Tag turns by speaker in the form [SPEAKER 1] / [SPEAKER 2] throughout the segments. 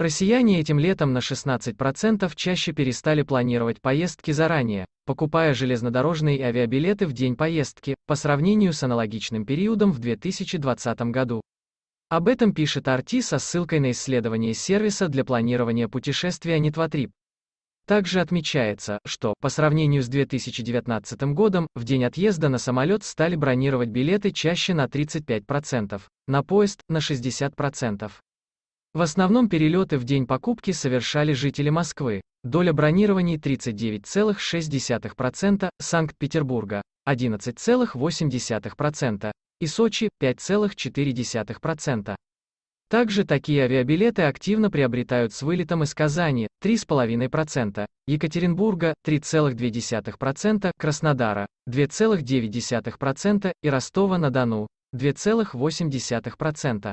[SPEAKER 1] Россияне этим летом на 16% чаще перестали планировать поездки заранее, покупая железнодорожные и авиабилеты в день поездки, по сравнению с аналогичным периодом в 2020 году. Об этом пишет Арти со ссылкой на исследование сервиса для планирования путешествия Нетватрип. Также отмечается, что, по сравнению с 2019 годом, в день отъезда на самолет стали бронировать билеты чаще на 35%, на поезд – на 60%. В основном перелеты в день покупки совершали жители Москвы, доля бронирований 39,6%, Санкт-Петербурга 11,8% и Сочи 5,4%. Также такие авиабилеты активно приобретают с вылетом из Казани 3,5%, Екатеринбурга 3,2%, Краснодара 2,9% и Ростова-на-Дону 2,8%.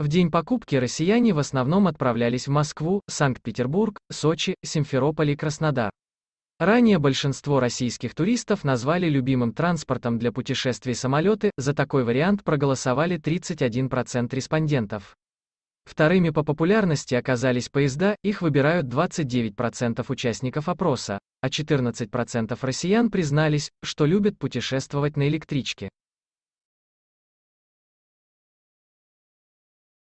[SPEAKER 1] В день покупки россияне в основном отправлялись в Москву, Санкт-Петербург, Сочи, Симферополь и Краснодар. Ранее большинство российских туристов назвали любимым транспортом для путешествий самолеты, за такой вариант проголосовали 31% респондентов. Вторыми по популярности оказались поезда, их выбирают 29% участников опроса, а 14% россиян признались, что любят путешествовать
[SPEAKER 2] на электричке.